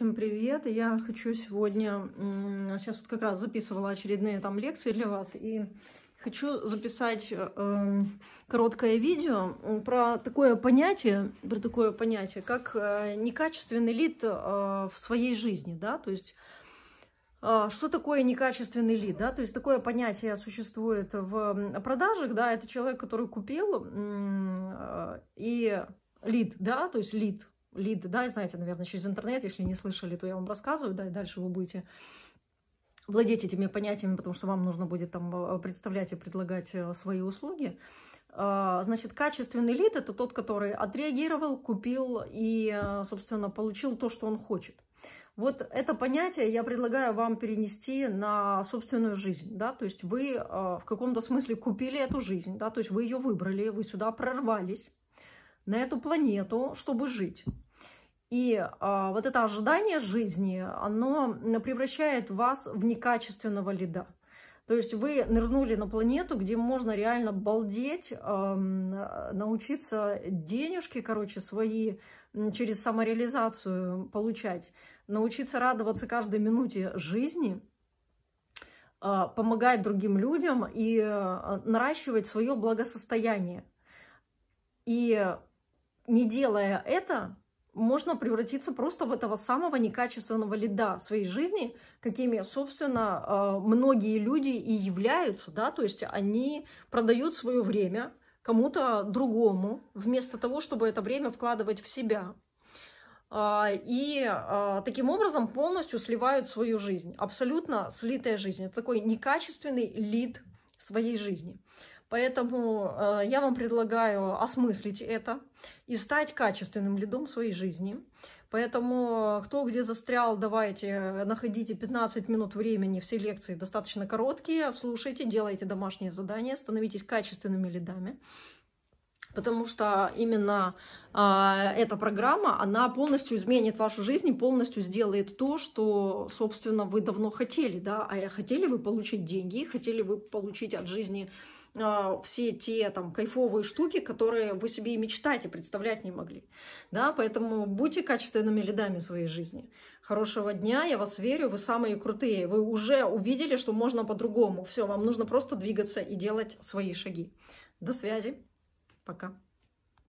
Всем привет! Я хочу сегодня, сейчас вот как раз записывала очередные там лекции для вас, и хочу записать э, короткое видео про такое понятие, про такое понятие, как э, некачественный лид э, в своей жизни, да, то есть э, что такое некачественный лид? Да? То есть такое понятие существует в продажах. Да? Это человек, который купил э, и лид, да, то есть лид, лиды, да, знаете, наверное, через интернет, если не слышали, то я вам рассказываю, да, и дальше вы будете владеть этими понятиями, потому что вам нужно будет там э, представлять и предлагать э, свои услуги. А, значит, качественный лид – это тот, который отреагировал, купил и, э, собственно, получил то, что он хочет. Вот это понятие я предлагаю вам перенести на собственную жизнь, да, то есть вы в каком-то смысле купили эту жизнь, да, то есть вы ее выбрали, вы сюда прорвались, на эту планету, чтобы жить. И а, вот это ожидание жизни, оно превращает вас в некачественного лида. То есть вы нырнули на планету, где можно реально балдеть, э, научиться денежки, короче, свои через самореализацию получать, научиться радоваться каждой минуте жизни, э, помогать другим людям и э, наращивать свое благосостояние. И не делая это, можно превратиться просто в этого самого некачественного лида своей жизни, какими, собственно, а, многие люди и являются, да, то есть они продают свое время кому-то другому, вместо того, чтобы это время вкладывать в себя. А, и а, таким образом полностью сливают свою жизнь, абсолютно слитая жизнь. Это такой некачественный лид своей жизни. Поэтому э, я вам предлагаю осмыслить это и стать качественным лидом своей жизни. Поэтому кто где застрял, давайте, э, находите 15 минут времени, все лекции достаточно короткие, слушайте, делайте домашние задания, становитесь качественными лидами потому что именно э, эта программа, она полностью изменит вашу жизнь и полностью сделает то, что, собственно, вы давно хотели, да, а э, хотели вы получить деньги, хотели вы получить от жизни а, все те там кайфовые штуки, которые вы себе и мечтать и представлять не могли, да, поэтому будьте качественными лидами своей жизни. Хорошего дня, я вас верю, вы самые крутые, вы уже увидели, что можно по-другому, все, вам нужно просто двигаться и делать свои шаги. До связи! Пока.